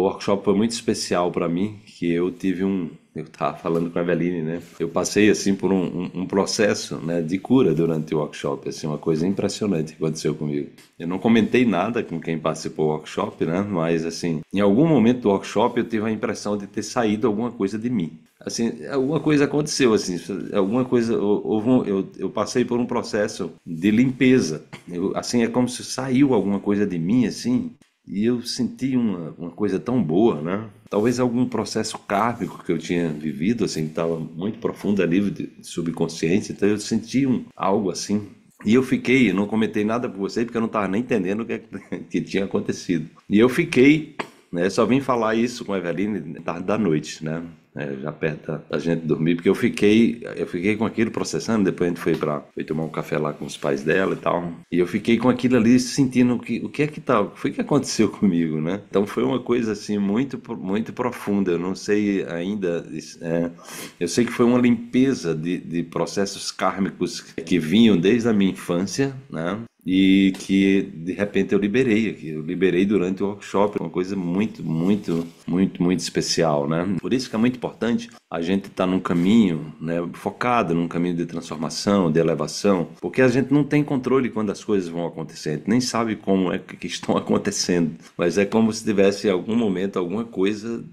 O workshop foi muito especial para mim, que eu tive um, eu estava falando com a Eveline, né? Eu passei assim por um, um, um, processo, né, de cura durante o workshop, assim, uma coisa impressionante que aconteceu comigo. Eu não comentei nada com quem participou do workshop, né? Mas assim, em algum momento do workshop eu tive a impressão de ter saído alguma coisa de mim. Assim, alguma coisa aconteceu, assim, alguma coisa, houve um, eu, eu passei por um processo de limpeza. Eu, assim, é como se saiu alguma coisa de mim, assim, e eu senti uma, uma coisa tão boa, né? Talvez algum processo kármico que eu tinha vivido, assim, estava muito profundo ali de subconsciente, então eu senti um, algo assim. E eu fiquei, eu não comentei nada para vocês porque eu não estava nem entendendo o que, é que tinha acontecido. E eu fiquei né? Eu só vim falar isso com a Eveline tarde da noite, né? É, já perto da gente dormir, porque eu fiquei, eu fiquei com aquilo processando, depois a gente foi para foi tomar um café lá com os pais dela e tal. E eu fiquei com aquilo ali sentindo que o que é que tal, tá, o que foi que aconteceu comigo, né? Então foi uma coisa assim muito muito profunda. Eu não sei ainda, é, eu sei que foi uma limpeza de, de processos kármicos que vinham desde a minha infância, né? e que de repente eu liberei aqui, eu liberei durante o workshop, uma coisa muito, muito, muito, muito especial, né? Por isso que é muito importante a gente estar tá num caminho, né, focado num caminho de transformação, de elevação, porque a gente não tem controle quando as coisas vão acontecer, a gente nem sabe como é que estão acontecendo, mas é como se tivesse em algum momento alguma coisa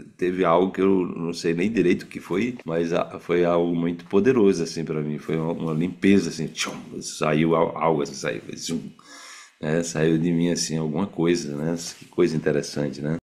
teve algo que eu não sei nem direito o que foi, mas ah, foi algo muito poderoso assim para mim, foi uma, limpeza assim, tchum, saiu algo assim, saiu, zoom, né? saiu de mim assim alguma coisa, né? Que coisa interessante, né?